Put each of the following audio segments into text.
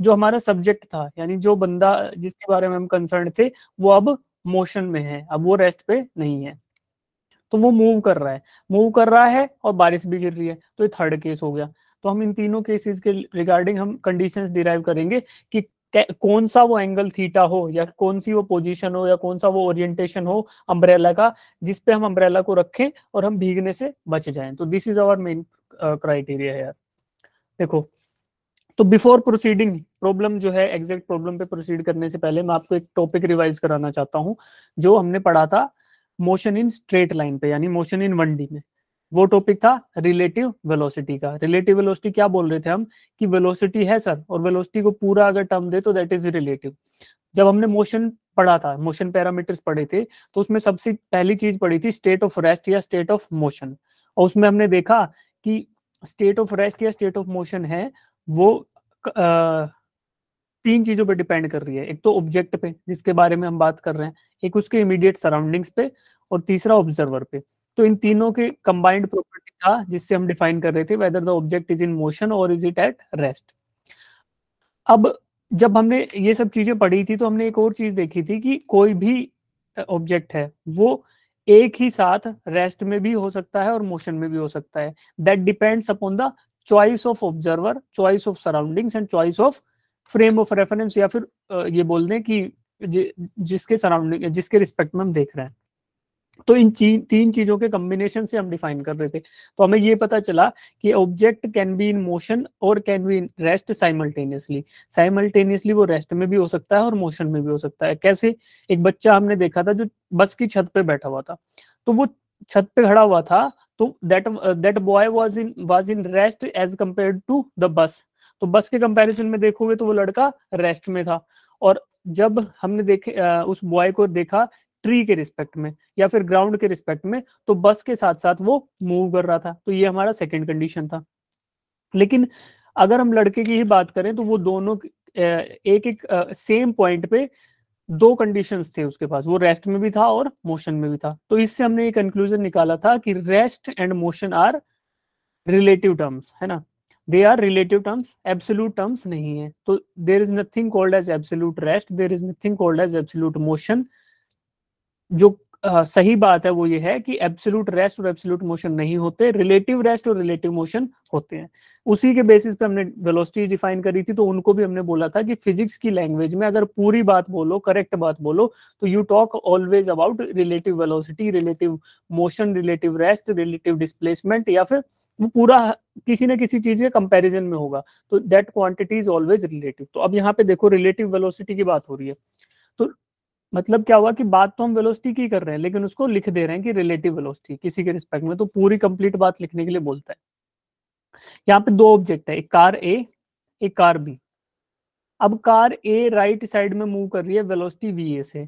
जो हमारा सब्जेक्ट था यानी जो बंदा जिसके बारे में हम कंसर्न थे वो अब मोशन में है अब वो रेस्ट पे नहीं है तो वो मूव कर रहा है मूव कर रहा है और बारिश भी गिर रही है तो ये थर्ड केस हो गया तो हम इन तीनों केसेस के रिगार्डिंग हम कंडीशन डिराइव करेंगे कि कौन सा वो एंगल थीटा हो या कौन सी वो पोजीशन हो या कौन सा वो ओरिएंटेशन हो अम्ब्रेला का जिसपे हम अम्ब्रेला को रखें और हम भीगने से बच जाएं तो this is our main criteria है यार देखो तो बिफोर प्रोसीडिंग प्रॉब्लम जो है एग्जैक्ट प्रॉब्लम पे प्रोसीड करने से पहले मैं आपको एक टॉपिक रिवाइज कराना चाहता हूँ जो हमने पढ़ा था मोशन इन स्ट्रेट लाइन पे यानी मोशन इन वन डी में वो टॉपिक था रिलेटिव वेलोसिटी का रिलेटिव वेलोसिटी क्या बोल रहे थे हम कि वेलोसिटी है सर और वेलोसिटी को पूरा अगर टर्म दे तो दैट इज रिलेटिव जब हमने मोशन पढ़ा था मोशन पैरामीटर्स पढ़े थे तो उसमें सबसे पहली चीज पढ़ी थी स्टेट ऑफ रेस्ट या स्टेट ऑफ मोशन और उसमें हमने देखा कि स्टेट ऑफ रेस्ट या स्टेट ऑफ मोशन है वो तीन चीजों पे डिपेंड कर रही है एक तो ऑब्जेक्ट पे जिसके बारे में हम बात कर रहे हैं एक उसके इमीडिएट सराउंडिंग्स पे और तीसरा ऑब्जर्वर पे तो इन तीनों के कंबाइंड प्रॉपर्टी था जिससे हम डिफाइन कर रहे थे whether the object is in motion और इज इट एट रेस्ट अब जब हमने ये सब चीजें पढ़ी थी तो हमने एक और चीज देखी थी कि कोई भी ऑब्जेक्ट है वो एक ही साथ रेस्ट में भी हो सकता है और मोशन में भी हो सकता है that depends upon the choice of observer choice of surroundings and choice of frame of reference या फिर ये बोल दें कि जिसके सराउंडिंग जिसके रिस्पेक्ट में हम देख रहे हैं तो इन ची, तीन चीजों के कम्बिनेशन से हम डिफाइन कर रहे थे तो हमें ये पता चला कि object can be in motion और can be in rest simultaneously simultaneously वो रेस्ट में भी हो सकता है और मोशन में भी हो सकता है कैसे एक बच्चा हमने देखा था जो बस की छत पे बैठा हुआ था तो वो छत पे खड़ा हुआ था तो that that boy was in was in rest as compare to the bus तो बस के कंपैरिजन में देखोगे तो वो लड़का रेस्ट में था और जब हमने देखे uh, उस बॉय को देखा ट्री के रिस्पेक्ट में या फिर ग्राउंड के रिस्पेक्ट में तो बस के साथ साथ वो मूव कर रहा था तो ये हमारा सेकेंड कंडीशन था लेकिन अगर हम लड़के की ही बात करें तो वो दोनों एक एक सेम पॉइंट पे दो कंडीशंस थे उसके पास वो रेस्ट में भी था और मोशन में भी था तो इससे हमने ये कंक्लूजन निकाला था कि rest and motion are relative terms है ना they are relative terms absolute terms नहीं है तो there is nothing called as absolute rest there is nothing called as absolute motion जो सही बात है वो ये है कि एब्सोल्यूट रेस्ट और एब्सोल्यूट मोशन नहीं होते रिलेटिव रेस्ट और रिलेटिव मोशन होते हैं उसी के बेसिस पे हमने वेलोसिटी डिफाइन करी थी तो उनको भी हमने बोला था कि फिजिक्स की लैंग्वेज में अगर पूरी बात बोलो करेक्ट बात बोलो तो you talk always about relative velocity relative motion relative rest relative displacement या फिर वो पूरा किसी ना किसी चीज के कंपेरिजन में होगा तो that quantity is always relative तो अब यहाँ पे देखो रिलेटिव वेलोसिटी की बात हो रही है मतलब क्या हुआ कि बात तो हम वेलोसिटी की कर रहे हैं लेकिन उसको लिख दे रहे हैं कि रिलेटिव वेलोसिटी किसी के रिस्पेक्ट में तो पूरी कंप्लीट बात लिखने के लिए बोलता है यहाँ पे दो ऑब्जेक्ट है एक कार ए एक कार बी अब कार ए राइट साइड में मूव कर रही है वेलोसिटी वी ए से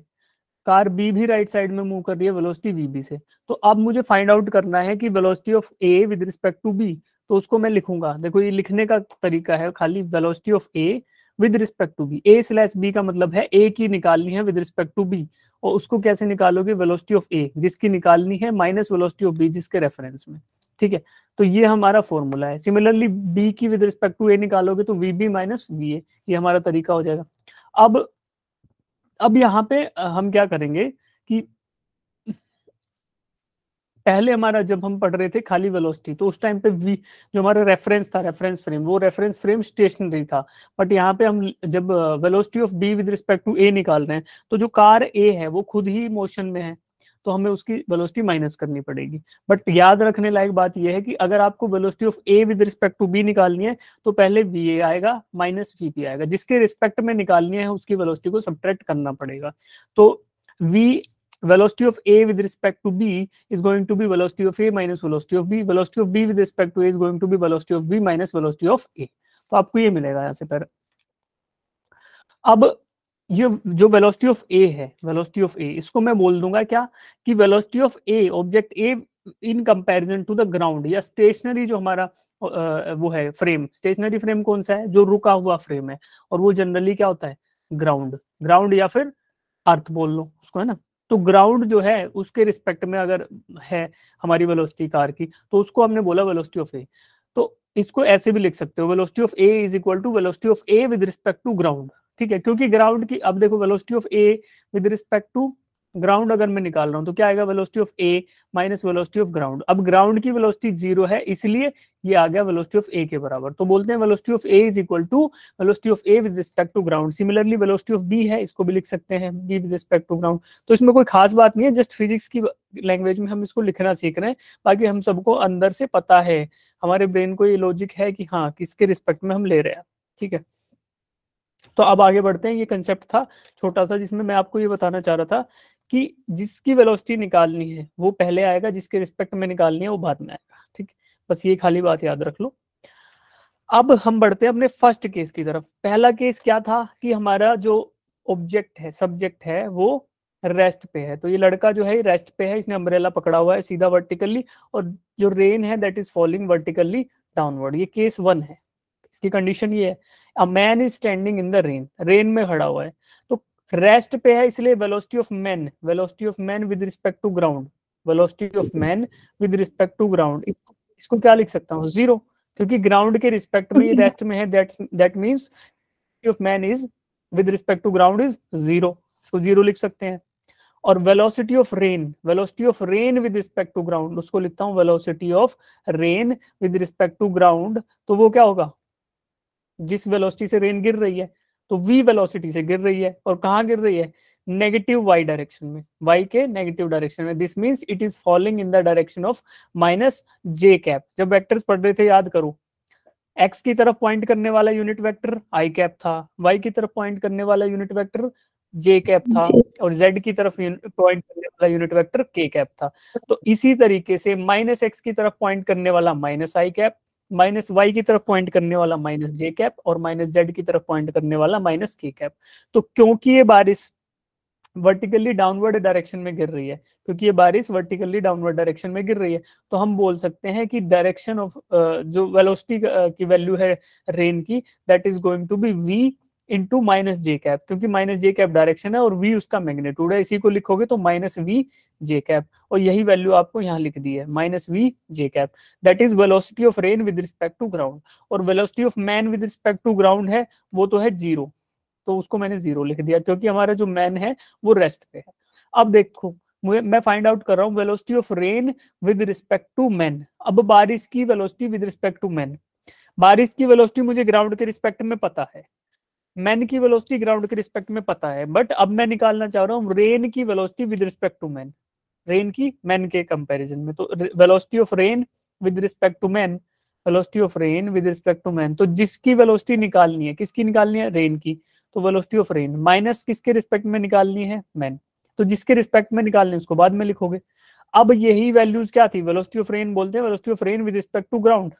कार बी भी राइट साइड में मूव कर रही है वेलोसिटी वी बी से तो अब मुझे फाइंड आउट करना है कि velocity of A with respect to B तो उसको मैं लिखूंगा देखो ये लिखने का तरीका है खाली velocity of A with respect to B A slash B का मतलब है ए की निकालनी है विद रिस्पेक्ट टू बी और उसको कैसे निकालोगे वेलोसिटी ऑफ ए जिसकी निकालनी है माइनस वेलोसिटी ऑफ बी जिसके रेफरेंस में ठीक है तो ये हमारा फॉर्मूला है सिमिलरली बी की विद रिस्पेक्ट टू ए निकालोगे तो v B minus v A ये हमारा तरीका हो जाएगा अब अब यहाँ पे हम क्या करेंगे कि पहले हमारा जब हम पढ़ रहे थे खाली वेलोसिटी तो उस टाइम पे वी जो हमारा रेफरेंस था रेफरेंस फ्रेम वो रेफरेंस फ्रेम स्टेशनरी था बट यहाँ पे हम जब velocity of B with respect to A निकाल रहे हैं तो जो कार ए है वो खुद ही मोशन में है तो हमें उसकी वेलोसिटी माइनस करनी पड़ेगी बट याद रखने लायक बात यह है कि अगर आपको velocity of A with respect to B निकालनी है तो पहले वी ए आएगा माइनस वी पी आएगा जिसके रिस्पेक्ट में निकालनी है उसकी वेलोसिटी को सब्ट्रैक्ट करना पड़ेगा तो v velocity of a with respect to b is going to be velocity of a minus velocity of b velocity of b with respect to a is going to be velocity of b minus velocity of a तो आपको ये मिलेगा यहाँ से पर अब ये जो वेलोसिटी ऑफ ए है वेलोसिटी ऑफ ए इसको मैं बोल दूंगा क्या कि velocity of A object A in comparison to the ground या स्टेशनरी जो हमारा वो है फ्रेम स्टेशनरी फ्रेम कौन सा है जो रुका हुआ फ्रेम है और वो जनरली क्या होता है ग्राउंड ग्राउंड या फिर अर्थ बोल लो उसको है ना तो ग्राउंड जो है उसके रिस्पेक्ट में अगर है हमारी वेलोसिटी कार की तो उसको हमने बोला वेलोसिटी ऑफ ए तो इसको ऐसे भी लिख सकते हो velocity of A is equal to velocity of A with respect to ground ठीक है क्योंकि ग्राउंड की अब देखो velocity of A with respect to ground अगर मैं निकाल रहा हूं तो क्या आएगा velocity of A minus velocity of ground अब ग्राउंड की वेलोसिटी जीरो है इसलिए ये आ गया वेलोसिटी ऑफ ए के बराबर तो बोलते हैं velocity of A is equal to velocity of A with respect to ground similarly velocity of B है इसको भी लिख सकते हैं B with respect to ground तो इसमें कोई खास बात नहीं है जस्ट फिजिक्स की लैंग्वेज में हम इसको लिखना सीख रहे हैं बाकी हम सबको अंदर से पता है हमारे ब्रेन को ये लॉजिक है कि हाँ किसके रिस्पेक्ट में हम ले रहे हैं ठीक है तो अब आगे बढ़ते हैं ये कंसेप्ट था छोटा सा जिसमें मैं आपको ये बताना चाह रहा था कि जिसकी वेलोसिटी निकालनी है वो पहले आएगा जिसके रिस्पेक्ट में निकालनी है वो बाद में आएगा ठीक बस ये खाली बात याद रख लो अब हम बढ़ते हैं अपने फर्स्ट केस की तरफ पहला केस क्या था कि हमारा जो ऑब्जेक्ट है सब्जेक्ट है वो रेस्ट पे है तो ये लड़का जो है रेस्ट पे है इसने अम्ब्रेला पकड़ा हुआ है सीधा वर्टिकली और जो रेन है that is following vertically downward ये केस वन है इसकी कंडीशन ये है a man is standing in the rain rain में खड़ा हुआ है तो रेस्ट पे है इसलिए velocity of man velocity of man with respect to ground velocity of man with respect to ground इसको क्या लिख सकता हूँ जीरो क्योंकि ग्राउंड के रिस्पेक्ट में रेस्ट में है that that means of man is with respect to ground is zero इसको जीरो लिख सकते हैं और velocity of rain velocity of rain with respect to ground उसको लिखता हूँ velocity of rain with respect to ground तो वो क्या होगा जिस वेलोसिटी से रेन गिर रही है तो वी वेलोसिटी से गिर रही है और कहाँ गिर रही है नेगेटिव वाई डायरेक्शन में वाई के नेगेटिव डायरेक्शन में this means it is following in the direction of minus J cap जब वेक्टर्स पढ़ रहे थे याद करो एक्स की तरफ पॉइंट करने वाला यूनिट वेक्टर आई कैप था वाई की तरफ पॉइंट करने वाला यूनिट वेक्टर j कैप था और z की तरफ पॉइंट करने वाला यूनिट वेक्टर k कैप था तो इसी तरीके से माइनस एक्स की तरफ पॉइंट करने वाला minus i cap minus y की तरफ पॉइंट करने वाला माइनस जे कैप और माइनस जेड की तरफ पॉइंट करने वाला माइनस के कैप तो क्योंकि ये बारिश वर्टिकली डाउनवर्ड डायरेक्शन में गिर रही है क्योंकि ये बारिश वर्टिकली डाउनवर्ड डायरेक्शन में गिर रही है तो हम बोल सकते हैं कि डायरेक्शन ऑफ जो वेलोसिटी की वैल्यू है रेन की that is going to be v into minus J cap क्योंकि माइनस जे कैप डायरेक्शन है और वी उसका मैग्नेट्यूड है इसी को लिखोगे तो माइनस वी जे कैप और यही वैल्यू आपको यहाँ लिख दी है minus v j cap that is velocity of rain with respect to ground और velocity of man with respect to ground है वो तो है जीरो तो उसको मैंने जीरो लिख दिया क्योंकि हमारा जो मैन है वो रेस्ट पे है अब देखो मैं फाइंड आउट कर रहा हूँ velocity of rain with respect to man अब बारिश की velocity with respect to man बारिश की वेलोसिटी मुझे ग्राउंड के रिस्पेक्ट में पता है मैन की वेलोसिटी ग्राउंड के रिस्पेक्ट में पता है बट अब मैं निकालना चाह रहा हूँ रेन की velocity with respect to man rain की मैन के कंपैरिजन में तो velocity of rain with respect to man velocity of rain with respect to man तो जिसकी वेलोसिटी निकालनी है किसकी निकालनी है रेन की तो वेलोसिटी ऑफ रेन माइनस किसके रिस्पेक्ट में निकालनी है मैन तो जिसके रिस्पेक्ट में निकालनी है उसको बाद में लिखोगे अब यही वैल्यूज क्या थी वेलोसिटी ऑफ रेन बोलते हैं velocity of rain with respect to ground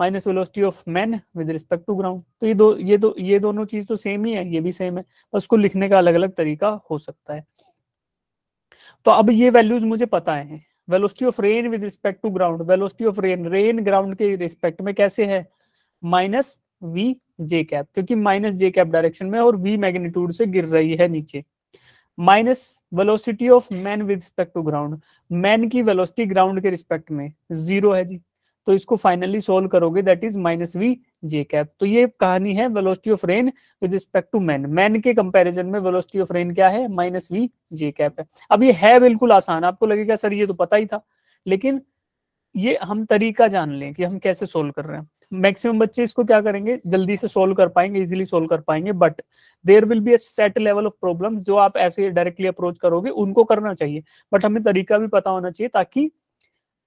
minus velocity of man with respect to ground तो ये दो ये दो ये दोनों चीज तो सेम ही है ये भी सेम है बस उसको लिखने का अलग अलग तरीका हो सकता है तो अब ये वैल्यूज मुझे पता है velocity of rain with respect to ground velocity of rain rain ground के रिस्पेक्ट में कैसे है माइनस वी जे कैप क्योंकि माइनस जे कैप डायरेक्शन में और वी मैग्नीट्यूड से गिर रही है नीचे minus velocity of man with respect to ground man की वेलोसिटी ग्राउंड के रिस्पेक्ट में जीरो है जी तो इसको फाइनली सोल्व करोगे that is minus v j cap तो ये कहानी है velocity of rain with respect to man man के कंपैरिजन में वेलोसिटी ऑफ रेन क्या है माइनस वी जे कैप है अब ये है बिल्कुल आसान आपको लगेगा सर ये तो पता ही था लेकिन ये हम तरीका जान लें कि हम कैसे सोल्व कर रहे हैं मैक्सिमम बच्चे इसको क्या करेंगे जल्दी से सोल्व कर पाएंगे इजिली सोल्व कर पाएंगे but there will be set level of problem जो आप ऐसे डायरेक्टली अप्रोच करोगे उनको करना चाहिए बट हमें तरीका भी पता होना चाहिए ताकि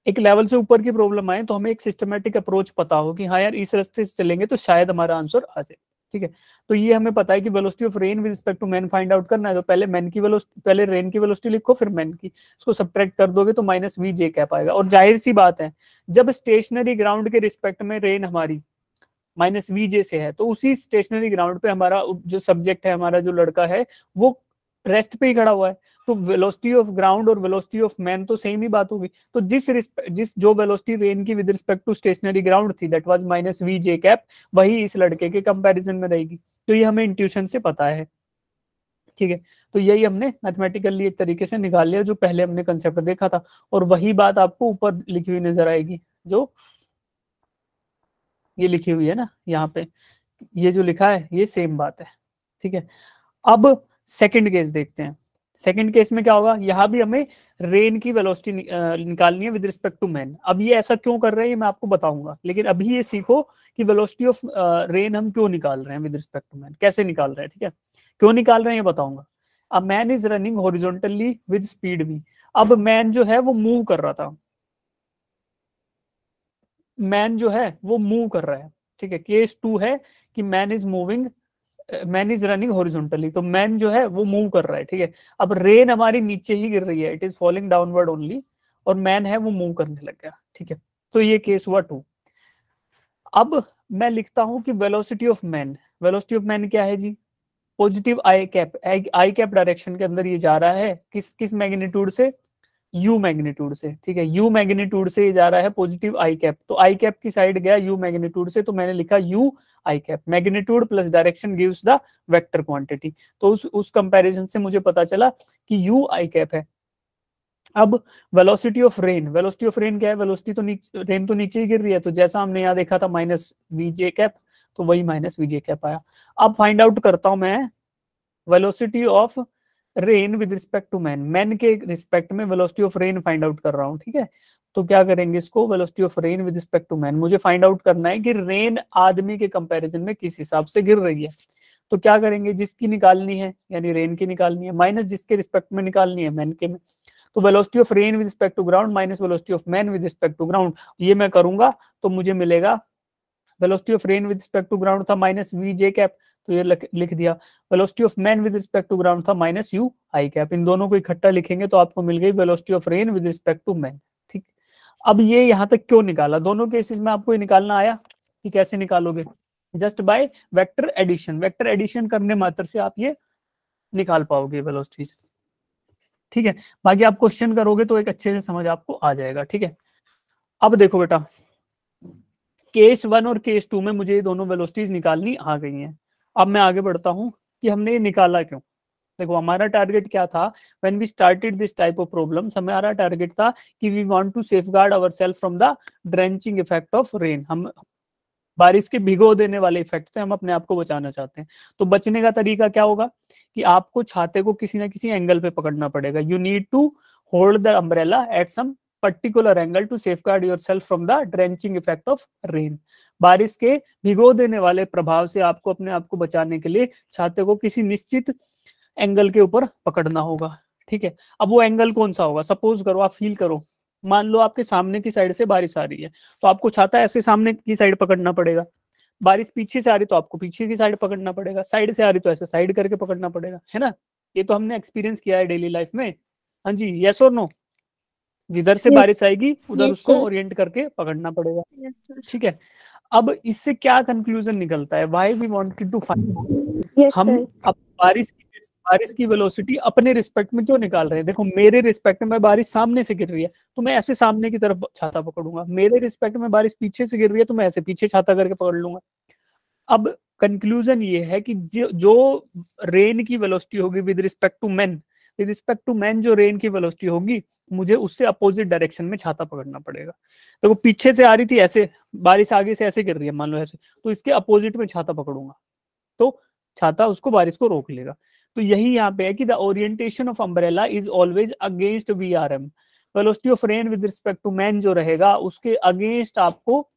एक लेवल से ऊपर की प्रॉब्लम आए तो हमें एक सिस्टमेटिक अप्रोच पता हो कि हाँ यार इस रास्ते से चलेंगे तो शायद हमारा आंसर आ जाए ठीक है तो ये हमें पता है कि velocity of rain with respect to man find out करना है तो पहले मैन की वेलोसिटी पहले रेन की वेलोसिटी लिखो फिर मैन की उसको सब्ट्रैक्ट कर दोगे तो माइनस वी जे कह पाएगा और जाहिर सी बात है जब स्टेशनरी ग्राउंड के रिस्पेक्ट में रेन हमारी माइनस वी जे से है तो उसी स्टेशनरी ग्राउंड पे हमारा जो सब्जेक्ट है हमारा जो लड़का है वो रेस्ट पे ही खड़ा हुआ है तो वेलोसिटी ऑफ ग्राउंड और वेलोसिटी ऑफ मैन तो सेम ही बात होगी तो जिस जिस जो वेलोसिटी रेन की with respect to stationary ground थी that was minus v j cap वही इस लड़के के कंपैरिजन में रहेगी तो ये हमें इंट्यूशन से पता है ठीक है तो यही हमने मैथमेटिकली एक तरीके से निकाल लिया जो पहले हमने कंसेप्ट देखा था और वही बात आपको ऊपर लिखी हुई नजर आएगी जो ये लिखी हुई है ना यहाँ पे ये जो लिखा है ये सेम बात है ठीक है अब सेकंड केस देखते हैं सेकंड केस में क्या होगा यहां भी हमें रेन की वेलोसिटी निकालनी है विद रिस्पेक्ट टू मैन अब ये ऐसा क्यों कर रहे हैं ये मैं आपको बताऊंगा लेकिन अभी ये सीखो कि वेलोसिटी ऑफ रेन हम क्यों निकाल रहे हैं विद रिस्पेक्ट टू मैन कैसे निकाल रहे हैं ठीक है क्यों निकाल रहे हैं ये बताऊंगा a man is running horizontally with speed भी अब मैन जो है वो मूव कर रहा था मैन जो है वो मूव कर रहा है ठीक है केस टू है कि man is moving man is running horizontally तो मैन जो है वो मूव कर रहा है ठीक है अब रेन हमारी नीचे ही गिर रही है it is following downward only और मैन है वो मूव करने लग गया ठीक है तो ये केस हुआ टू अब मैं लिखता हूं कि velocity of man velocity of man क्या है जी positive i cap i cap direction के अंदर ये जा रहा है किस किस मैग्नीट्यूड से यू मैग्नीट्यूड से ठीक है यू मैग्नीट्यूड से ही जा रहा है पॉजिटिव आई कैप तो आई कैप की साइड गया यू मैग्नीट्यूड से तो मैंने लिखा u i cap magnitude plus direction gives the vector quantity तो उस उस कंपैरिजन से मुझे पता चला कि यू आई कैप है अब velocity of rain velocity of rain क्या है वेलोसिटी तो नीचे रेन तो नीचे ही गिर रही है तो जैसा हमने यहाँ देखा था माइनस वीजे कैप तो वही माइनस वीजे कैप आया अब फाइंड आउट करता हूं मैं velocity of rain with respect to man man के रिस्पेक्ट में velocity of rain find out कर रहा हूँ ठीक है तो क्या करेंगे इसको velocity of rain with respect to man मुझे फाइंड आउट करना है कि रेन आदमी के कंपैरिजन में किस हिसाब से गिर रही है तो क्या करेंगे जिसकी निकालनी है यानी रेन की निकालनी है माइनस जिसके रिस्पेक्ट में निकालनी है मैन के में तो velocity of rain with respect to ground minus velocity of man with respect to ground ये मैं करूंगा तो मुझे मिलेगा velocity of rain with respect to ground था माइनस वी जे कैप तो ये लिख दिया velocity of man with respect to ground था माइनस यू आई कैप इन दोनों को इकट्ठा लिखेंगे तो आपको मिल गई velocity of rain with respect to man ठीक अब ये यहाँ तक क्यों निकाला दोनों केसेस में आपको ये निकालना आया कि कैसे निकालोगे just by vector addition vector addition करने मात्र से आप ये निकाल पाओगे वेलोसिटी ठीक है बाकी आप क्वेश्चन करोगे तो एक अच्छे से समझ आपको आ जाएगा ठीक है अब देखो बेटा केस वन और केस टू में मुझे ये दोनों वेलोसिटीज निकालनी आ गई हैं अब मैं आगे बढ़ता हूँ कि हमने ये निकाला क्यों देखो हमारा टारगेट क्या था when we started this type of problem हमारा टारगेट था कि we want to safeguard ourself from the drenching effect of rain हम बारिश के भिगो देने वाले इफेक्ट से हम अपने आप को बचाना चाहते हैं तो बचने का तरीका क्या होगा कि आपको छाते को किसी ना किसी एंगल पे पकड़ना पड़ेगा you need to hold the umbrella at some particular angle to safeguard yourself from the drenching effect of rain बारिश के भिगो देने वाले प्रभाव से आपको अपने आप को बचाने के लिए छाते को किसी निश्चित एंगल के ऊपर पकड़ना होगा ठीक है अब वो एंगल कौन सा होगा सपोज करो आप फील करो मान लो आपके सामने की साइड से बारिश आ रही है तो आपको छाता ऐसे सामने की साइड पकड़ना पड़ेगा बारिश पीछे से आ रही तो आपको पीछे की साइड पकड़ना पड़ेगा साइड से आ रही तो ऐसे साइड करके पकड़ना पड़ेगा है ना ये तो हमने एक्सपीरियंस किया है डेली लाइफ में हाँ जी यस और नो जिधर से बारिश आएगी उधर उसको ओरिएंट तो करके पकड़ना पड़ेगा ठीक है अब इससे क्या कंक्लूजन निकलता है why we wanted to find हम अब बारिश की बारिश की वेलोसिटी अपने रिस्पेक्ट में क्यों निकाल रहे हैं देखो मेरे रिस्पेक्ट में बारिश सामने से गिर रही है तो मैं ऐसे सामने की तरफ छाता पकड़ूंगा मेरे रिस्पेक्ट में बारिश पीछे से गिर रही है तो मैं ऐसे पीछे छाता करके पकड़ लूंगा अब कंक्लूजन ये है कि जो रेन की वेलोसिटी होगी with respect to man with respect to man जो रेन की वेलोसिटी होगी मुझे उससे अपोजिट डायरेक्शन में छाता पकड़ना पड़ेगा देखो तो पीछे से आ रही थी ऐसे बारिश आगे से ऐसे गिर रही है मान लो ऐसे तो इसके अपोजिट में छाता पकड़ूंगा तो छाता उसको बारिश को रोक लेगा तो यही यहाँ पे है कि the orientation of umbrella is always against V R M velocity of rain with respect to man जो रहेगा उसके अगेंस्ट आपको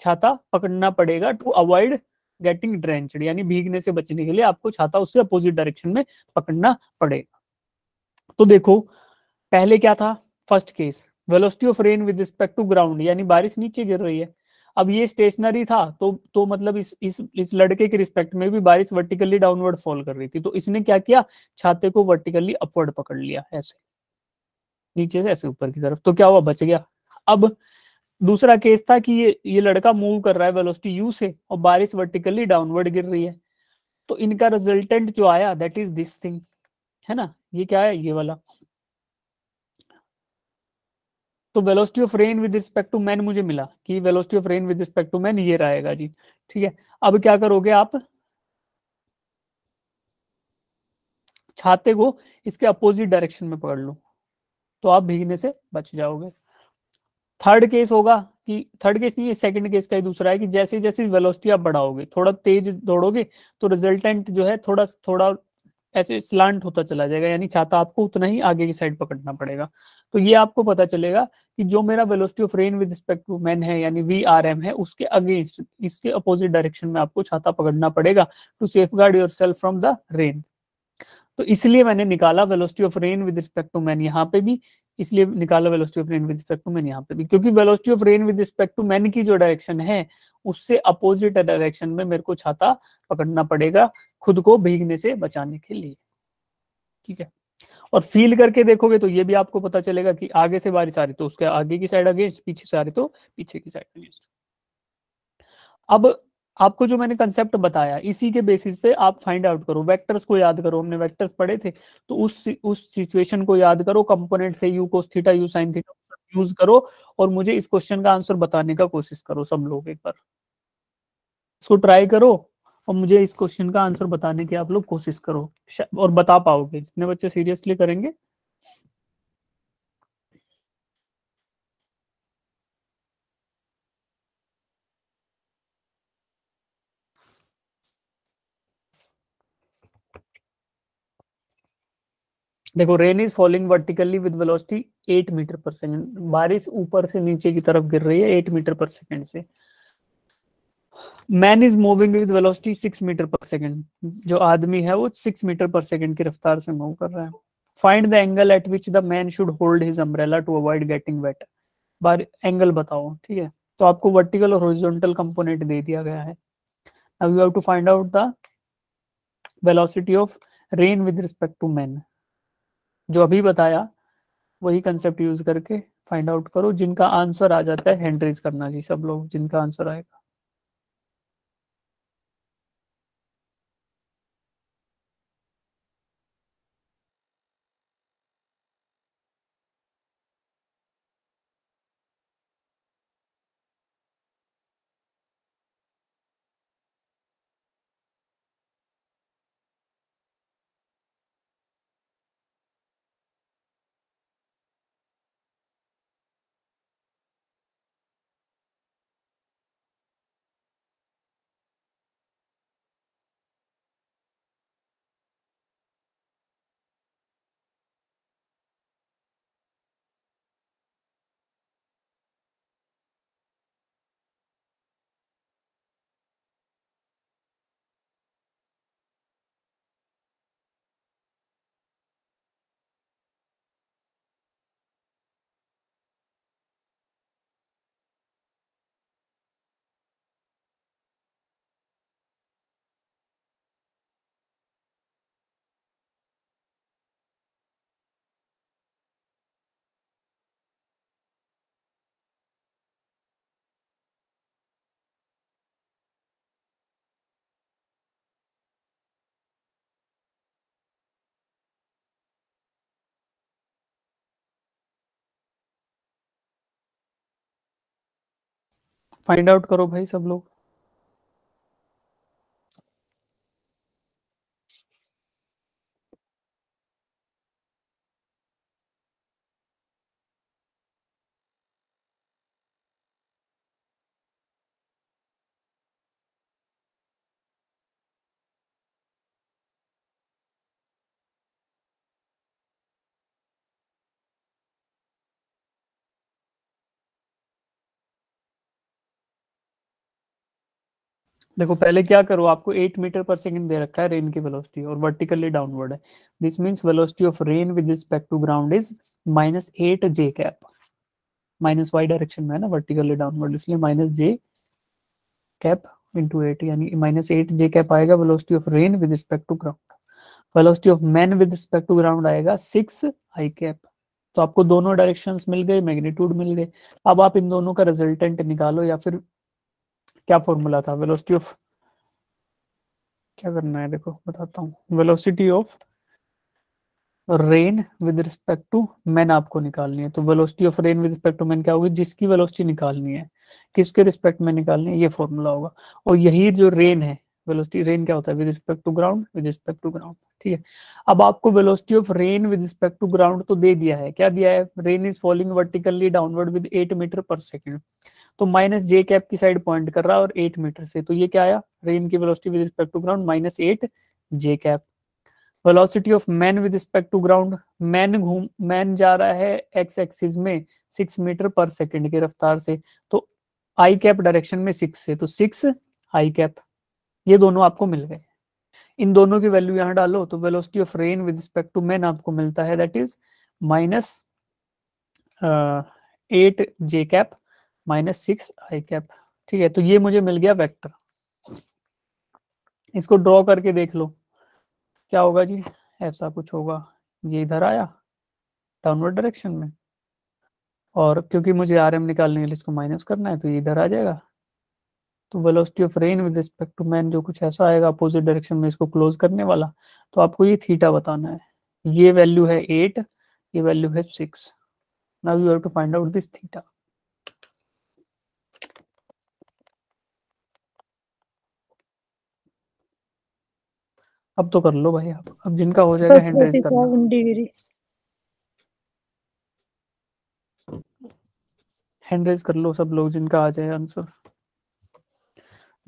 छाता पकड़ना पड़ेगा टू अवॉइड गेटिंग ड्रेंच्ड यानी भीगने से बचने के लिए आपको छाता उससे अपोजिट डायरेक्शन में पकड़ना पड़ेगा तो देखो पहले क्या था first case velocity of rain with respect to ground यानी बारिश नीचे गिर रही है अब ये स्टेशनरी था तो तो मतलब इस इस इस लड़के के रिस्पेक्ट में भी बारिश वर्टिकली डाउनवर्ड फॉल कर रही थी तो इसने क्या किया छाते को वर्टिकली अपवर्ड पकड़ लिया ऐसे नीचे से ऐसे ऊपर की तरफ तो क्या हुआ बच गया अब दूसरा केस था कि ये ये लड़का मूव कर रहा है वेलोसिटी यू से और बारिश वर्टिकली डाउनवर्ड गिर रही है तो इनका रिजल्टेंट जो आया दैट इज दिस थिंग है ना ये क्या है ये वाला तो velocity of rain with respect to man मुझे मिला कि velocity of rain with respect to man ये रहेगा जी ठीक है अब क्या करोगे आप छाते को इसके अपोजिट डायरेक्शन में पकड़ लो तो आप भीगने से बच जाओगे थर्ड केस होगा कि थर्ड केस नहीं सेकंड केस का ही दूसरा है कि जैसे जैसे वेलोसिटी आप बढ़ाओगे थोड़ा तेज दौड़ोगे तो रिजल्टेंट जो है थोड़ा थोड़ा ऐसे स्लांट होता चला जाएगा यानी छाता आपको उतना ही आगे की साइड पकड़ना पड़ेगा तो ये आपको पता चलेगा कि जो मेरा velocity of rain with respect to man है यानी वी आर एम है उसके अगेंस्ट इसके अपोजिट डायरेक्शन में आपको छाता पकड़ना पड़ेगा to safeguard yourself from the rain तो इसलिए मैंने निकाला velocity of rain with respect to man यहाँ पे भी इसलिए निकाला velocity of rain with respect to man यहाँ पे भी क्योंकि velocity of rain with respect to man की जो डायरेक्शन है उससे अपोजिट डायरेक्शन में मेरे को छाता पकड़ना पड़ेगा खुद को भीगने से बचाने के लिए ठीक है और फील करके देखोगे तो ये भी आपको पता चलेगा कि आगे से बारिश आ रही तो उसके आगे की साइड अगेंस्ट पीछे से आ रही तो पीछे की साइड अगेंस्ट अब आपको जो मैंने कंसेप्ट बताया इसी के बेसिस पे आप फाइंड आउट करो वेक्टर्स को याद करो हमने वेक्टर्स पढ़े थे तो उस उस सिचुएशन को याद करो कंपोनेंट थे u cos theta u sine theta use करो और मुझे इस क्वेश्चन का आंसर बताने का कोशिश करो सब लोग एक बार इसको ट्राई करो और मुझे इस क्वेश्चन का आंसर बताने की आप लोग कोशिश करो और बता पाओगे जितने बच्चे सीरियसली करेंगे देखो rain is falling vertically with velocity 8 metre per second बारिश ऊपर से नीचे की तरफ गिर रही है 8 मीटर पर सेकंड से man is moving with velocity 6 metre per second जो आदमी है वो 6 मीटर पर सेकंड की रफ्तार से मूव कर रहा है find the angle at which the man should hold his umbrella to avoid getting wet बार एंगल बताओ ठीक है तो आपको वर्टिकल और हॉरिजॉन्टल कंपोनेंट दे दिया गया है now you have to find out the velocity of rain with respect to man जो अभी बताया वही कंसेप्ट यूज करके फाइंड आउट करो जिनका आंसर आ जाता है हैंड्रेज करना जी सब लोग जिनका आंसर आएगा फाइंड आउट करो भाई सब लोग देखो पहले क्या करो आपको एट मीटर पर सेकंड दे रखा है रेन की वेलोसिटी और वर्टिकली डाउनवर्ड है this means velocity of rain with respect to ground is minus eight J cap minus Y direction में है ना वर्टिकली डाउनवर्ड इसलिए माइनस जे कैप इंटू एट यानी माइनस एट जे कैप आएगा velocity of rain with respect to ground velocity of man with respect to ground आएगा six I cap तो आपको दोनों डायरेक्शंस मिल गए मैग्नीट्यूड मिल गए अब आप इन दोनों का रिजल्टेंट निकालो या फिर क्या फॉर्मूला था वेलोसिटी ऑफ क्या करना है देखो बताता हूँ velocity of rain with respect to man आपको निकालनी है तो velocity of rain with respect to man क्या होगी जिसकी वेलोसिटी निकालनी है किसके रिस्पेक्ट में निकालनी है ये फॉर्मूला होगा और यही जो रेन है वेलोसिटी रेन क्या होता है with respect to ground with respect to ground ठीक है अब आपको velocity of rain with respect to ground तो दे दिया है क्या दिया है rain is falling vertically downward with eight metre per second तो माइनस जे कैप की साइड पॉइंट कर रहा है और एट मीटर से तो ये क्या आया रेन की velocity with respect to ground minus eight J cap velocity of man with respect to ground man घूम मैन जा रहा है एक्स एक्सिस में सिक्स मीटर पर सेकेंड की रफ्तार से तो आई कैप डायरेक्शन में सिक्स से तो सिक्स आई कैप ये दोनों आपको मिल गए इन दोनों की वैल्यू यहां डालो तो velocity of rain with respect to man आपको मिलता है that is minus eight J cap minus six I cap ठीक है तो ये मुझे मिल गया वेक्टर इसको ड्रॉ करके देख लो क्या होगा जी ऐसा कुछ होगा ये इधर आया डाउनवर्ड डायरेक्शन में और क्योंकि मुझे आर एम निकालने के लिए इसको माइनस करना है तो ये इधर आ जाएगा तो velocity of rain with respect to man जो कुछ ऐसा आएगा अपोजिट डायरेक्शन में इसको क्लोज करने वाला तो आपको ये थीटा बताना है ये वैल्यू है एट ये वैल्यू है six now you have to find out this theta अब तो कर लो भाई आप अब जिनका हो जाएगा हैंड रेज करना हैंड रेज कर लो सब लोग जिनका आ जाए आंसर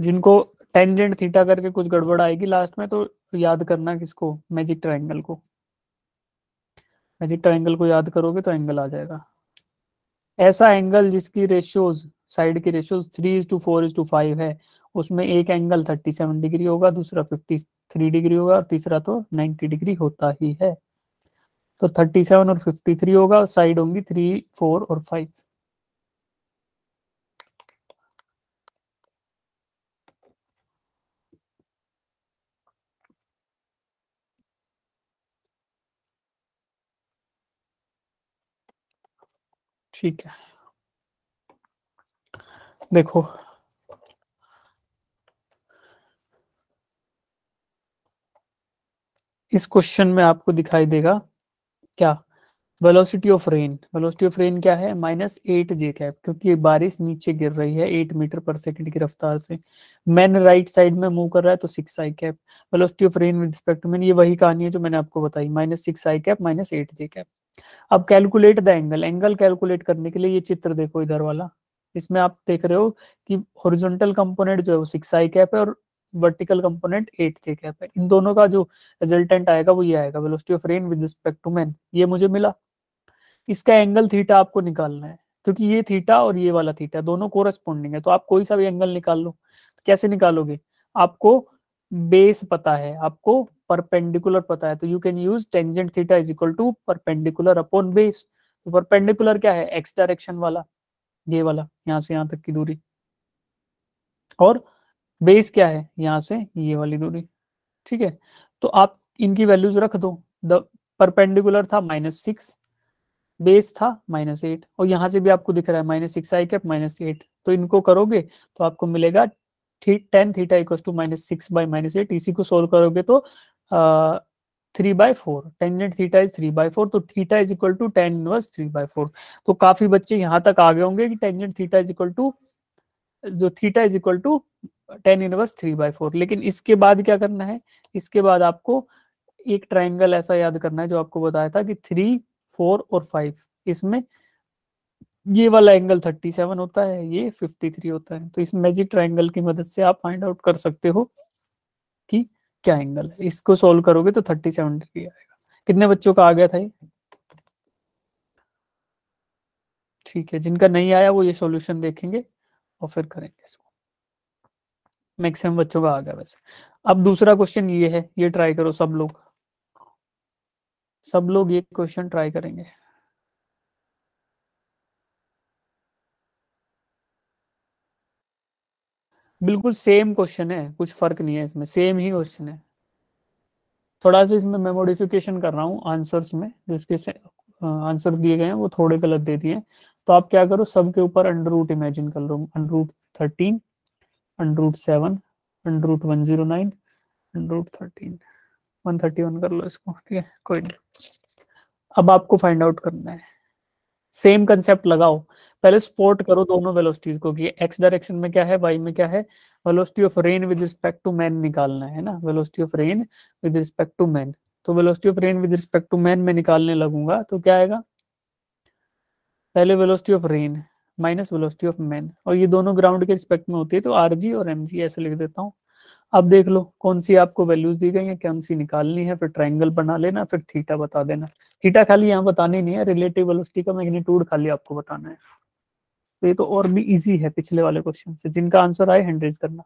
जिनको टेंजेंट थीटा करके कुछ गड़बड़ आएगी लास्ट में तो याद करना किसको मैजिक ट्रायंगल को मैजिक ट्रायंगल को याद करोगे तो एंगल आ जाएगा ऐसा एंगल जिसकी रेशियोज साइड की ratios three is to four is to five है उसमें एक एंगल 37 डिग्री होगा दूसरा 53 डिग्री होगा और तीसरा तो 90 डिग्री होता ही है तो 37 और 53 होगा और साइड होंगी थ्री फोर और फाइव ठीक है देखो इस क्वेश्चन में आपको दिखाई देगा क्या velocity of rain velocity of rain क्या है माइनस एट जे कैप क्योंकि बारिश नीचे गिर रही है एट मीटर पर सेकंड की रफ्तार से मैन राइट साइड में मूव कर रहा है तो six I cap velocity of rain with respect to man ये वही कहानी है जो मैंने आपको बताई minus six I cap minus eight J cap अब calculate the angle angle calculate करने के लिए ये चित्र देखो इधर वाला इसमें आप देख रहे हो कि हॉरिजॉन्टल कंपोनेंट जो है वो सिक्स आई कैप है और वर्टिकल कंपोनेंट एट थे कैप है इन दोनों का जो रिजल्टेंट आएगा वो ये आएगा velocity of rain with respect to man ये मुझे मिला इसका एंगल थीटा आपको निकालना है क्योंकि ये थीटा और ये वाला थीटा दोनों कोरस्पोंडिंग है तो आप कोई सा भी एंगल निकाल लो तो कैसे निकालोगे आपको बेस पता है आपको परपेंडिकुलर पता है तो you can use tangent theta is equal to perpendicular upon base तो परपेंडिकुलर क्या है एक्स डायरेक्शन वाला ये वाला यहां से यहां तक की दूरी और बेस क्या है यहाँ से ये वाली दूरी ठीक है तो आप इनकी वैल्यूज रख दो द परपेंडिकुलर था माइनस सिक्स बेस था माइनस एट और यहाँ से भी आपको दिख रहा है minus six I cap minus eight तो इनको करोगे तो आपको मिलेगा tan theta equal to minus six by minus eight इसी को सोल्व करोगे तो three by four tangent theta is three by four तो theta is equal to tan inverse three by four तो काफी बच्चे यहाँ तक आ गए होंगे कि tangent theta is equal to जो theta is equal to tan inverse three by four लेकिन इसके बाद क्या करना है इसके बाद आपको एक ट्राइंगल ऐसा याद करना है जो आपको बताया था कि थ्री फोर और फाइव इसमें ये वाला एंगल 37 होता है ये 53 होता है तो इस मैजिक ट्राइंगल की मदद से आप फाइंड आउट कर सकते हो कि क्या एंगल है इसको सोल्व करोगे तो 37 डिग्री आएगा कितने बच्चों का आ गया था ये ठीक है जिनका नहीं आया वो ये सॉल्यूशन देखेंगे और फिर करेंगे इसको मैक्सिमम बच्चों का आ गया वैसे अब दूसरा क्वेश्चन ये है ये ट्राई करो सब लोग सब लोग ये क्वेश्चन ट्राई करेंगे बिल्कुल सेम क्वेश्चन है कुछ फर्क नहीं है इसमें सेम ही क्वेश्चन है थोड़ा सा इसमें मैं मॉडिफिकेशन कर रहा हूँ आंसर्स में जिसके से आंसर दिए गए हैं वो थोड़े गलत दे दिए तो आप क्या करो सबके ऊपर अंडर रूट इमेजिन कर लो under root thirteen under root seven under root one zero nine under root thirteen one thirty one कर लो इसको ठीक है कोई नहीं अब आपको फाइंड आउट करना है सेम कंसेप्ट लगाओ पहले सपोर्ट करो दोनों वेलोसिटीज को कि एक्स डायरेक्शन में क्या है वाई में क्या है velocity of rain with respect to man निकालना है ना velocity of rain with respect to man तो velocity of rain with respect to man में निकालने लगूंगा तो क्या आएगा पहले velocity of rain minus velocity of man और ये दोनों ग्राउंड के रिस्पेक्ट में होती है तो आर और एम ऐसे लिख देता हूँ अब देख लो कौन सी आपको वैल्यूज दी गई है कौन सी निकालनी है फिर ट्राइंगल बना लेना फिर थीटा बता देना थीटा खाली यहाँ बतानी नहीं है रिलेटिव वेलोसिटी का मैग्नीट्यूड खाली आपको बताना है तो ये तो और भी इजी है पिछले वाले क्वेश्चन से जिनका आंसर आए हैंड्रेज करना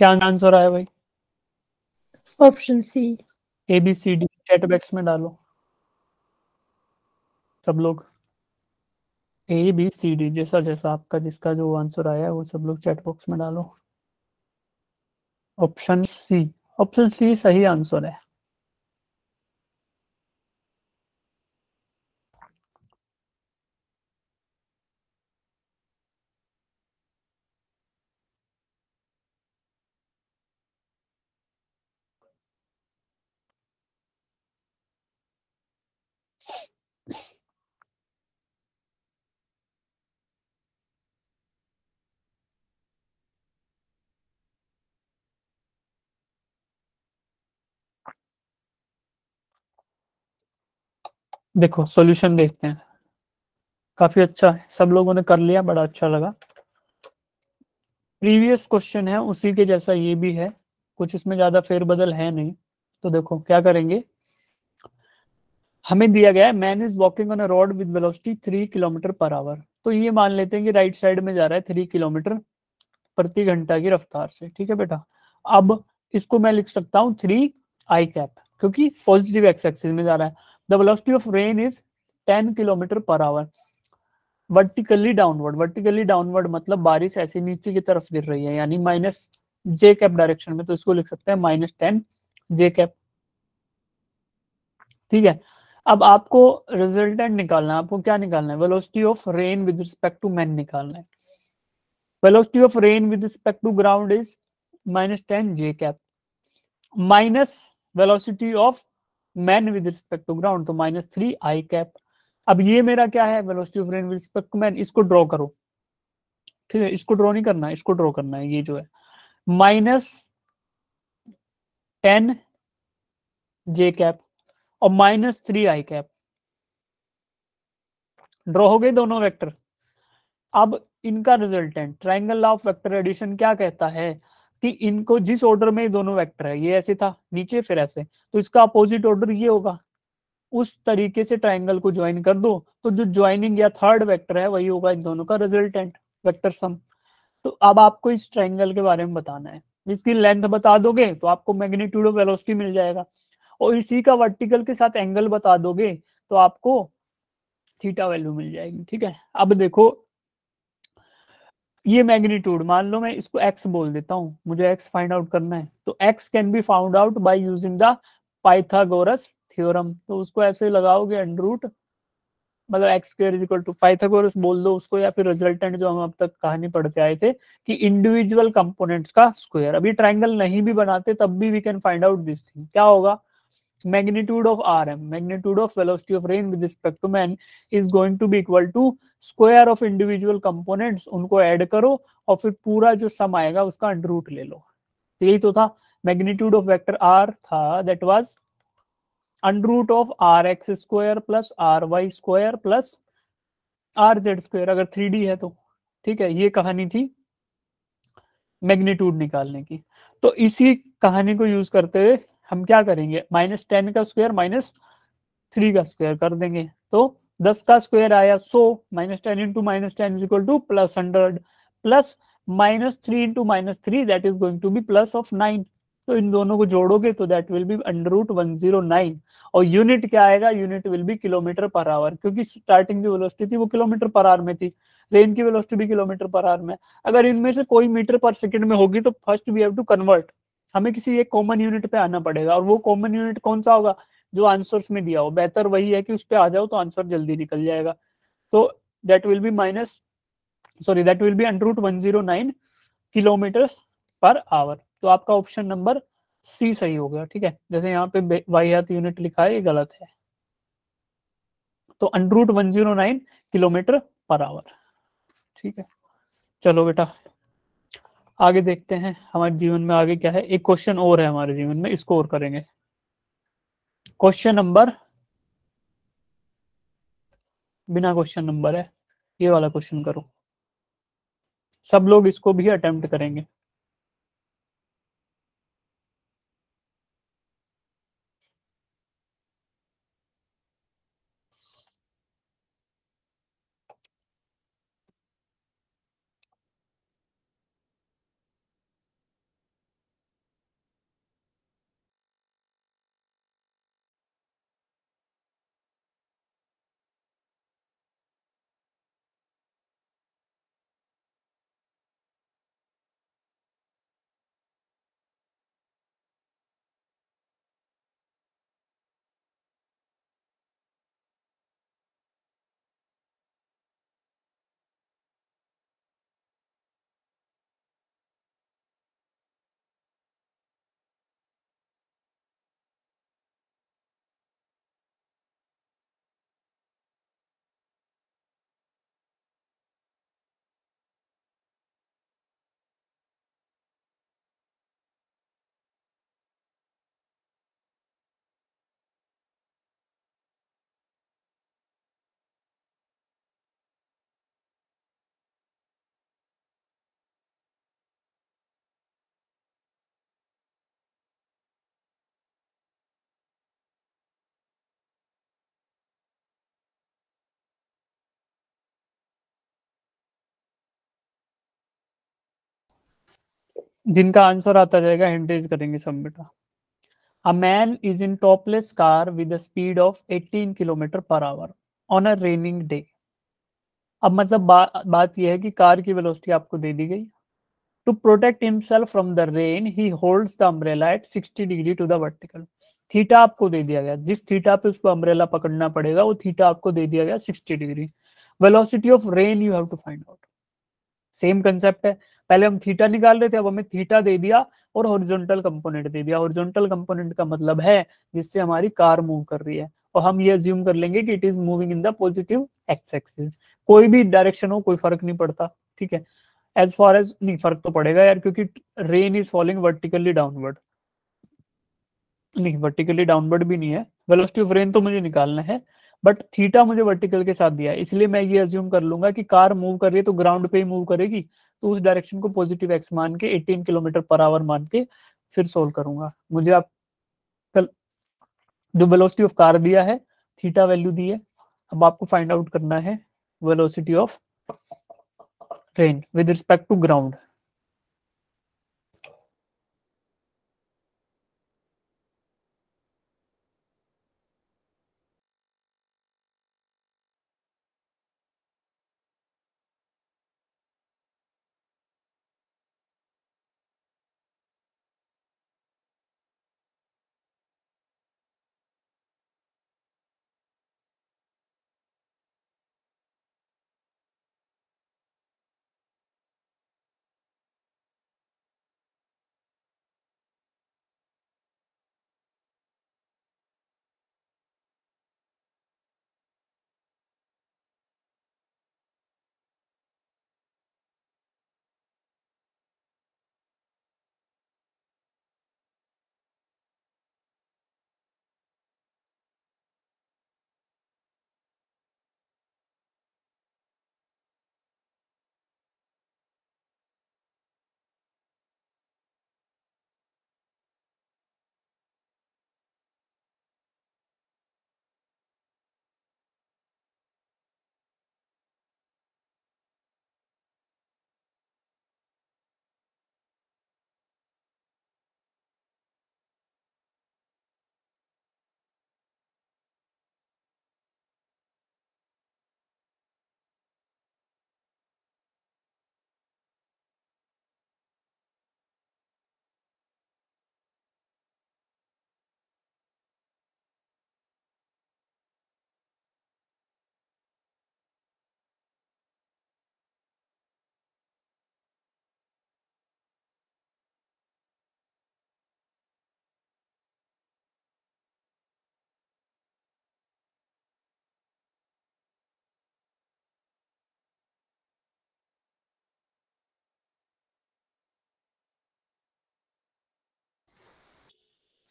क्या आंसर आया भाई option C A B C D chat box में डालो सब लोग ए बी सी डी जैसा जैसा आपका जिसका जो आंसर आया है वो सब लोग चैट बॉक्स में डालो ऑप्शन सी ऑप्शन सी सही आंसर है देखो सॉल्यूशन देखते हैं काफी अच्छा है सब लोगों ने कर लिया बड़ा अच्छा लगा प्रीवियस क्वेश्चन है उसी के जैसा ये भी है कुछ इसमें ज्यादा फेरबदल है नहीं तो देखो क्या करेंगे हमें दिया गया है man is walking on a road with velocity three kilometre per hour तो ये मान लेते हैं कि राइट साइड में जा रहा है थ्री किलोमीटर प्रति घंटा की रफ्तार से ठीक है बेटा अब इसको मैं लिख सकता हूँ थ्री आई कैप क्योंकि पॉजिटिव एक्स एक्सिस में जा रहा है the velocity of rain is 10 kilometre per hour vertically downward vertically downward मतलब बारिश ऐसे नीचे की तरफ गिर रही है यानी माइनस जे कैप डायरेक्शन में तो इसको लिख सकते हैं माइनस टेन जे कैप ठीक है अब आपको रिजल्टेंट निकालना है आपको क्या निकालना है velocity of rain with respect to man निकालना है velocity of rain with respect to ground is minus ten J cap minus velocity of man with respect to ground तो माइनस थ्री आई कैप अब ये मेरा क्या है velocity of rain with respect to man इसको draw करो ठीक है इसको ड्रॉ नहीं करना इसको ड्रॉ करना है ये जो है माइनस टेन जे कैप और minus three I cap draw हो गए दोनों वेक्टर अब इनका resultant triangle of vector addition क्या कहता है कि इनको जिस ऑर्डर में दोनों वेक्टर है ये ऐसे था नीचे फिर ऐसे तो इसका अपोजिट ऑर्डर ये होगा उस तरीके से ट्राइंगल को ज्वाइन कर दो तो जो ज्वाइनिंग या थर्ड वैक्टर है वही होगा इन दोनों का रिजल्टेंट वैक्टर सम तो अब आपको इस ट्राइंगल के बारे में बताना है जिसकी लेंथ बता दोगे तो आपको मैग्नीट्यूड ऑफ वेलोसिटी मिल जाएगा और इसी का वर्टिकल के साथ एंगल बता दोगे तो आपको थीटा वैल्यू मिल जाएगी ठीक है अब देखो ये मैग्नीट्यूड मान लो मैं इसको एक्स बोल देता हूं मुझे एक्स फाइंड आउट करना है तो X can be found out by using the Pythagoras theorem तो उसको ऐसे लगाओगे अंडरूट मतलब X square is equal to Pythagoras बोल दो उसको या फिर रिजल्टेंट जो हम अब तक कहानी पढ़ते आए थे कि इंडिविजुअल कंपोनेंट्स का स्क्वायर अभी ट्रायंगल नहीं भी बनाते तब भी we can find out this thing क्या होगा magnitude of rm magnitude of velocity of rain with respect to man is going to be equal to square of individual components उनको ऐड करो और फिर पूरा जो सम आएगा उसका अंडर रूट ले लो तो यही तो था मैग्नीट्यूड ऑफ वेक्टर r था that was under root of R X square plus R Y square plus R Z square अगर थ्री डी है तो ठीक है ये कहानी थी मैग्नीट्यूड निकालने की तो इसी कहानी को यूज करते हुए हम क्या करेंगे माइनस टेन का स्क्वायर माइनस थ्री का स्क्वायर कर देंगे तो दस का स्क्वायर आया so minus ten into minus ten is equal to plus hundred plus minus three into minus three that is going to be plus of nine तो इन दोनों को जोड़ोगे तो that will be under root one zero nine और unit क्या आएगा unit will be kilometre per hour क्योंकि स्टार्टिंग की वेलोसिटी थी वो किलोमीटर पर आवर में थी रेन की वेलोसिटी भी किलोमीटर पर आवर में अगर इनमें से कोई मीटर पर सेकंड में होगी तो first we have to convert हमें किसी एक कॉमन यूनिट पे आना पड़ेगा और वो कॉमन यूनिट कौन सा होगा जो आंसर्स में दिया हो बेहतर वही है कि उस पर आ जाओ तो आंसर जल्दी निकल जाएगा तो that will be minus sorry that will be under root one zero nine kilometre per hour तो आपका ऑप्शन नंबर सी सही हो गया ठीक है जैसे यहाँ पे वाहियात तो यूनिट लिखा है ये गलत है तो under root one zero nine kilometre per hour ठीक है चलो बेटा आगे देखते हैं हमारे जीवन में आगे क्या है एक क्वेश्चन और है हमारे जीवन में इसको और करेंगे क्वेश्चन नंबर बिना क्वेश्चन नंबर है ये वाला क्वेश्चन करो सब लोग इसको भी अटेम्प्ट करेंगे जिनका आंसर आता जाएगा हेंड्रेज करेंगे सब बेटा a man is in topless car with speed of 18 kilometre per hour on a raining day अब मतलब बा, बात यह है कि कार की वेलोसिटी आपको दे दी गई to protect himself from the rain he holds the umbrella at 60 degree to the vertical theta आपको दे दिया गया जिस थीटा पे उसको अम्ब्रेला पकड़ना पड़ेगा वो थीटा आपको दे दिया गया 60 degree velocity of rain you have to find out same concept है पहले हम थीटा निकाल रहे थे अब हमें थीटा दे दिया और हॉरिजॉन्टल कंपोनेंट दे दिया हॉरिजॉन्टल कंपोनेंट का मतलब है जिससे हमारी कार मूव कर रही है और हम ये ज्यूम कर लेंगे कि it is moving in the positive x axis कोई भी डायरेक्शन हो कोई फर्क नहीं पड़ता ठीक है एज फार एज नहीं फर्क तो पड़ेगा यार क्योंकि rain is falling vertically downward नहीं वर्टिकली डाउनवर्ड भी नहीं है वेलोसिटी ऑफ रेन तो मुझे निकालना है बट थीटा मुझे वर्टिकल के साथ दिया है इसलिए मैं ये अज्यूम कर लूंगा कि कार मूव कर रही है तो ग्राउंड पे ही मूव करेगी तो उस डायरेक्शन को पॉजिटिव एक्स मान के 18 किलोमीटर पर आवर मान के फिर सोल्व करूंगा मुझे आप कल जो वेलोसिटी ऑफ कार दिया है थीटा वैल्यू दी है अब आपको फाइंड आउट करना है velocity of train with respect to ground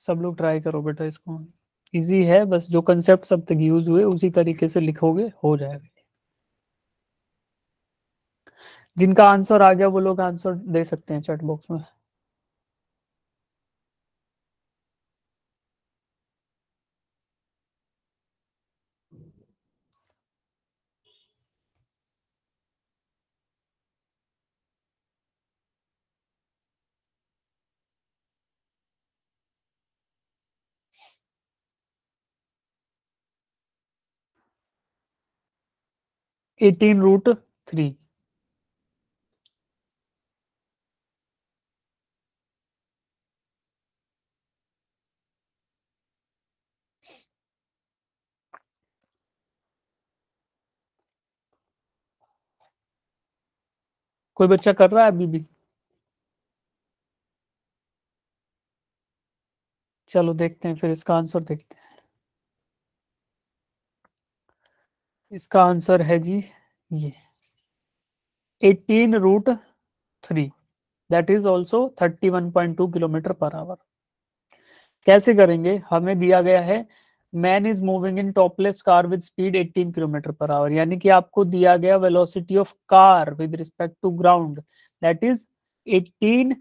सब लोग ट्राई करो बेटा इसको इजी है बस जो कंसेप्ट सब तक यूज हुए उसी तरीके से लिखोगे हो जाएगा जिनका आंसर आ गया वो लोग आंसर दे सकते हैं चैट बॉक्स में एटीन रूट थ्री कोई बच्चा कर रहा है अभी भी चलो देखते हैं फिर इसका आंसर देखते हैं इसका आंसर है जी ये eighteen root three that is also thirty one point two kilometre per hour कैसे करेंगे हमें दिया गया है man is moving in topless car with speed 18 kilometre per hour यानी कि आपको दिया गया velocity of car with respect to ground that is 18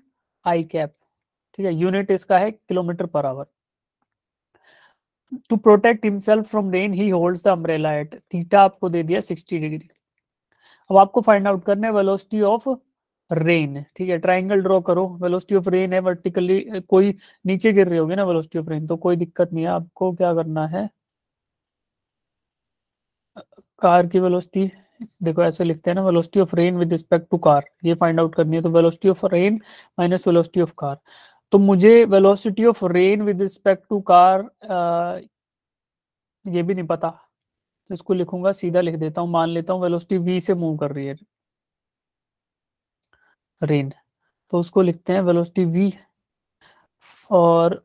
i cap ठीक है यूनिट इसका है kilometre per hour to protect himself from rain he holds the umbrella at theta आपको दे दिया 60 डिग्री अब आपको फाइंड आउट करना है वेलोसिटी ऑफ रेन ठीक है ट्राइंगल ड्रॉ करो वेलोसिटी ऑफ रेन है वर्टिकली कोई नीचे गिर रही होगी ना वेलोसिटी ऑफ रेन तो कोई दिक्कत नहीं है आपको क्या करना है कार की वेलोसिटी देखो ऐसे लिखते हैं ना velocity of rain with respect to car ये फाइंड आउट करनी है तो velocity of rain minus velocity of car तो मुझे velocity of rain with respect to car ये भी नहीं पता तो इसको लिखूंगा सीधा लिख देता हूँ मान लेता हूं वेलोसिटी वी से मूव कर रही है रेन तो उसको लिखते हैं वेलोसिटी वी और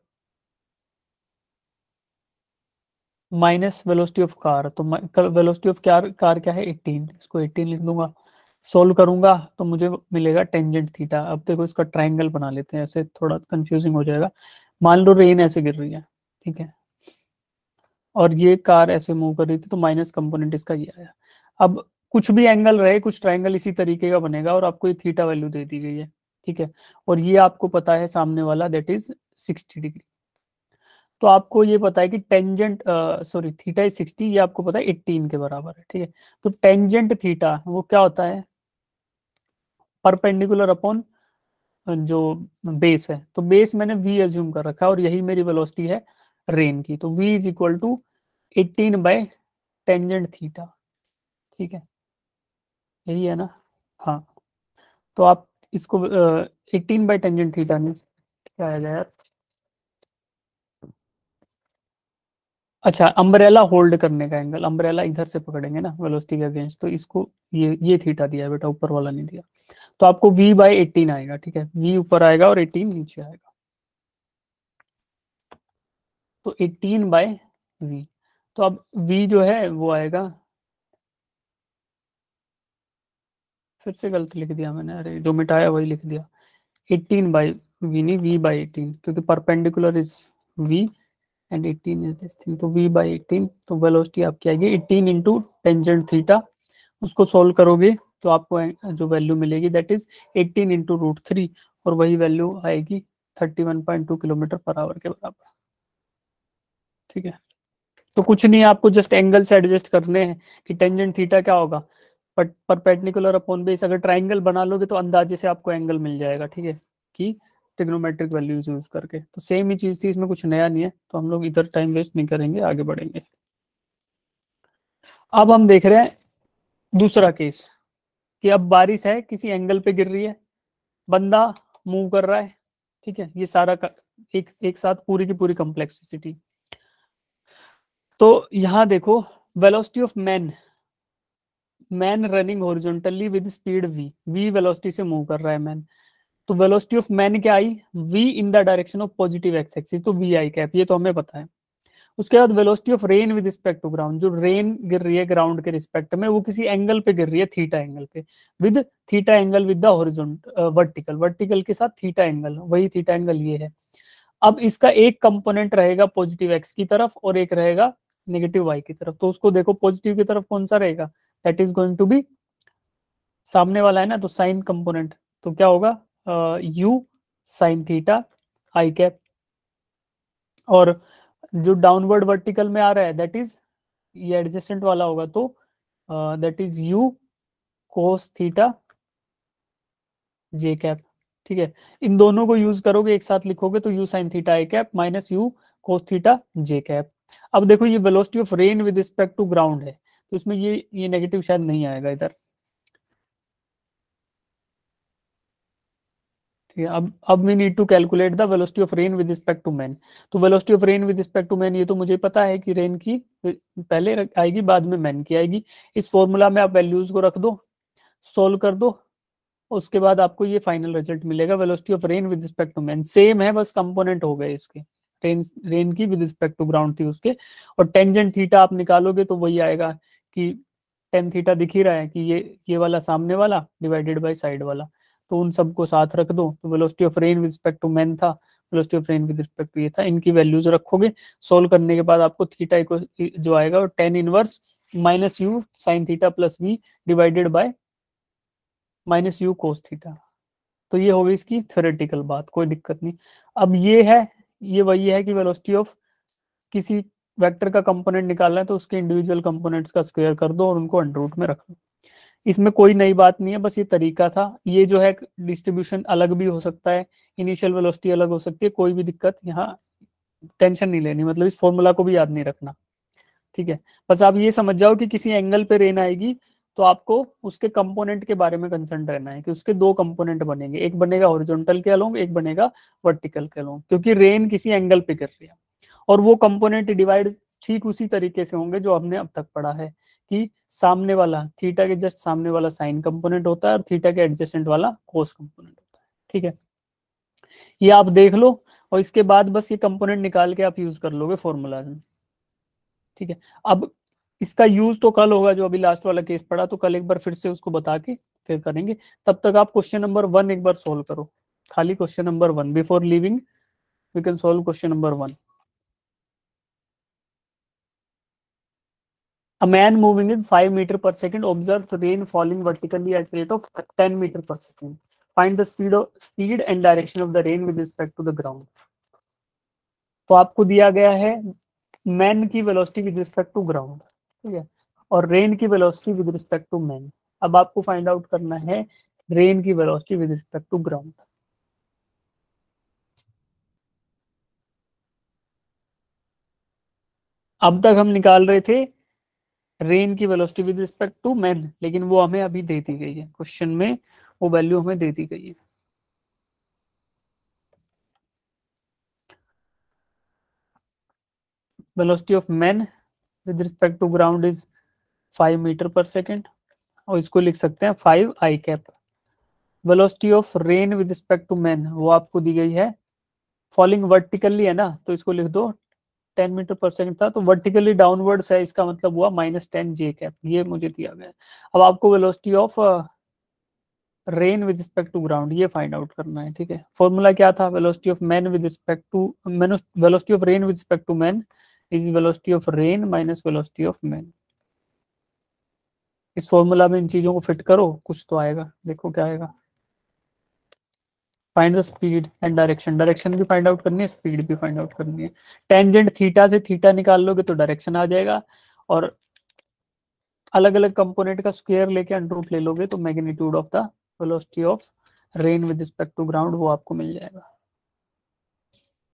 माइनस वेलोसिटी ऑफ कार तो वेलोसिटी ऑफ कार कार क्या है 18 इसको 18 लिख दूंगा सोल्व करूंगा तो मुझे मिलेगा टेंजेंट थीटा अब देखो इसका ट्राइंगल बना लेते हैं ऐसे थोड़ा कंफ्यूजिंग हो जाएगा मान लो रेन ऐसे गिर रही है ठीक है और ये कार ऐसे मूव कर रही थी तो माइनस कंपोनेंट इसका ये आया अब कुछ भी एंगल रहे कुछ ट्राइंगल इसी तरीके का बनेगा और आपको ये थीटा वैल्यू दे दी गई है ठीक है और ये आपको पता है सामने वाला दैट इज सिक्सटी डिग्री तो आपको ये पता है कि tangent sorry theta is sixty ये आपको पता है एट्टीन के बराबर है ठीक है तो टेंजेंट थीटा वो क्या होता है परपेंडिकुलर अपॉन जो बेस है तो बेस मैंने वी एज्यूम कर रखा है और यही मेरी वेलोसिटी है रेन की तो v is equal to eighteen by tangent theta ठीक है यही है ना हाँ तो आप इसको eighteen by tangent theta mean क्या आ जाए यार अच्छा अम्बरेला होल्ड करने का एंगल अम्बरेला इधर से पकड़ेंगे ना वेलोसिटी के अगेंस्ट तो इसको ये ये थीटा दिया बेटा ऊपर वाला नहीं दिया तो आपको v बाई एटीन आएगा ठीक है v ऊपर आएगा और 18 नीचे आएगा तो 18 बाय v तो अब v जो है वो आएगा फिर से गलत लिख दिया मैंने अरे जो मिटाया वही लिख दिया 18 बाई v नहीं v बाय एटीन क्योंकि perpendicular is v and 18 is this thing तो v बाय 18 तो वेलोसिटी आपकी आएगी 18 इनटू टेंजेंट थीटा उसको सॉल्व करोगे तो आपको जो वैल्यू मिलेगी that is 18 into root three और वही वैल्यू आएगी 31.2 किलोमीटर पर आवर के बराबर ठीक है तो कुछ नहीं आपको जस्ट एंगल से एडजस्ट करने हैं कि टेंजेंट थीटा क्या होगा बट पर, परपेंडिकुलर अपॉन बेस अगर ट्राइंगल बना लोगे तो अंदाजे से आपको एंगल मिल जाएगा ठीक है कि टिग्नोमेट्रिक वैल्यूज यूज करके तो सेम ही चीज थी इसमें कुछ नया नहीं है तो हम लोग इधर टाइम वेस्ट नहीं करेंगे आगे बढ़ेंगे अब हम देख रहे हैं दूसरा केस कि अब बारिश है किसी एंगल पे गिर रही है बंदा मूव कर रहा है ठीक है ये सारा का, एक एक साथ पूरी की पूरी कम्प्लेक्सिटी तो यहां देखो velocity of man man running horizontally with speed v v velocity से मूव कर रहा है मैन तो वेलोसिटी ऑफ मैन क्या i v in the direction of positive x axis तो वी आई कैप ये तो हमें पता है उसके बाद velocity of rain with respect to ground जो रेन गिर रही है ग्राउंड के रिस्पेक्ट में वो किसी एंगल पे गिर रही है थीटा एंगल पे with theta angle with the horizontal vertical vertical के साथ थीटा एंगल वही थीटा एंगल ये है अब इसका एक कंपोनेंट रहेगा पॉजिटिव एक्स की तरफ और एक रहेगा नेगेटिव वाई की तरफ तो उसको देखो पॉजिटिव की तरफ कौन सा रहेगा that is going to be सामने वाला है ना तो साइन कंपोनेंट तो क्या होगा u sine theta i cap और जो डाउनवर्ड वर्टिकल में आ रहा है दैट इज ये एडजस्टेंट वाला होगा तो that is u cos theta j cap ठीक है इन दोनों को यूज करोगे एक साथ लिखोगे तो u sine theta i cap minus u cos theta j cap अब देखो ये velocity of rain with respect to ground है तो इसमें ये ये नेगेटिव शायद नहीं आएगा इधर ठीक है अब अब we need to calculate the velocity of rain with respect to man तो velocity of rain with respect to man ये तो मुझे पता है कि रेन की पहले आएगी बाद में मैन की आएगी इस फॉर्मूला में आप वैल्यूज को रख दो सोल्व कर दो उसके बाद आपको ये फाइनल रिजल्ट मिलेगा velocity of rain with respect to man same है बस कंपोनेंट हो गए इसके रेन रेन की विद रिस्पेक्ट टू ग्राउंड थी उसके और टेंजेंट थीटा आप निकालोगे तो वही आएगा कि टेन थीटा दिख ही रहा है कि ये ये वाला सामने वाला डिवाइडेड बाई साइड वाला तो उन सबको साथ रख दो तो velocity of rain with respect to man था velocity of rain with respect to ये था इनकी वैल्यूज रखोगे सोल्व करने के बाद आपको थीटा को जो आएगा वो tan inverse minus u sine theta plus v divided by minus u cos theta तो ये होगी इसकी थ्योरेटिकल बात कोई दिक्कत नहीं अब ये है ये वही है कि वेलोसिटी ऑफ किसी वेक्टर का कंपोनेंट निकालना है तो उसके इंडिविजुअल कंपोनेंट्स का स्क्वायर कर दो और उनको अंडर रूट में रख लो इसमें कोई नई बात नहीं है बस ये तरीका था ये जो है डिस्ट्रीब्यूशन अलग भी हो सकता है इनिशियल वेलोसिटी अलग हो सकती है कोई भी दिक्कत यहाँ टेंशन नहीं लेनी मतलब इस फॉर्मूला को भी याद नहीं रखना ठीक है बस आप ये समझ जाओ कि किसी एंगल पे रेन आएगी तो आपको उसके कंपोनेंट के बारे में कंसर्न रहना है कि उसके दो कंपोनेंट बनेंगे एक बनेगा ओरिजोनटल के अलोंग एक बनेगा वर्टिकल के अलोंग क्योंकि रेन किसी एंगल पे गिर रही है और वो कंपोनेंट डिवाइड ठीक उसी तरीके से होंगे जो हमने अब तक पढ़ा है कि सामने वाला थीटा के जस्ट सामने वाला साइन कंपोनेंट होता है और थीटा के एडजस्टेंट वाला कोस कंपोनेंट होता है ठीक है ये आप देख लो और इसके बाद बस ये कंपोनेंट निकाल के आप यूज कर लोगे फॉर्मूला में ठीक है अब इसका यूज तो कल होगा जो अभी लास्ट वाला केस पड़ा तो कल एक बार फिर से उसको बता के फिर करेंगे तब तक आप क्वेश्चन नंबर वन एक बार सोल्व करो खाली question number one before leaving we can solve question number one A man moving in 5 meter per second observes rain falling vertically at rate of 10 meter per second. Find the speed of speed and direction of the rain with respect to the ground. तो आपको दिया गया है man की velocity with respect to ground ठीक है और rain की velocity with respect to man अब आपको फाइंड आउट करना है रेन की velocity with respect to ground अब तक हम निकाल रहे थे रेन की velocity with respect to man लेकिन वो हमें अभी दे दी गई है क्वेश्चन में वो वैल्यू हमें दे दी गई है velocity of man with respect to ground is five metre per second और इसको लिख सकते हैं five i cap velocity of rain with respect to man वो आपको दी गई है फॉलिंग वर्टिकली है ना तो इसको लिख दो टेन मीटर पर सेकंड था तो वर्टिकली डाउनवर्ड्स है इसका मतलब हुआ माइनस टेन जे कैप ये मुझे दिया गया अब आपको velocity of rain with respect to ground ये फाइंड आउट करना है ठीक है फॉर्मूला क्या था velocity of man with respect to man velocity of rain with respect to man is velocity of rain minus velocity of man इस formula में इन चीजों को फिट करो कुछ तो आएगा देखो क्या आएगा find the speed and direction direction भी फाइंड आउट करनी है स्पीड भी फाइंड आउट करनी है टेंजेंट थीटा से थीटा निकाल लोगे तो डायरेक्शन आ जाएगा और अलग अलग कंपोनेंट का स्क्वायर लेके अंडरूट ले लोगे तो magnitude of the velocity of rain with respect to ground वो आपको मिल जाएगा